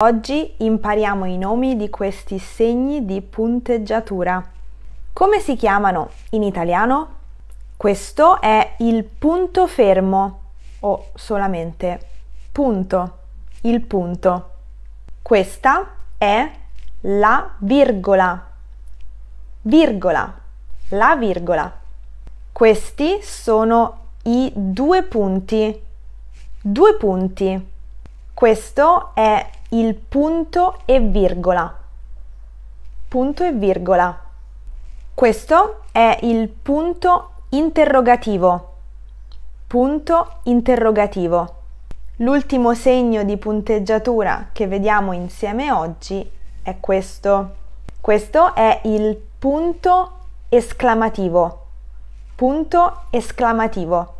Oggi impariamo i nomi di questi segni di punteggiatura. Come si chiamano in italiano? Questo è il punto fermo o solamente punto, il punto. Questa è la virgola, virgola, la virgola. Questi sono i due punti, due punti. Questo è il punto e virgola. Punto e virgola. Questo è il punto interrogativo. Punto interrogativo. L'ultimo segno di punteggiatura che vediamo insieme oggi è questo. Questo è il punto esclamativo. Punto esclamativo.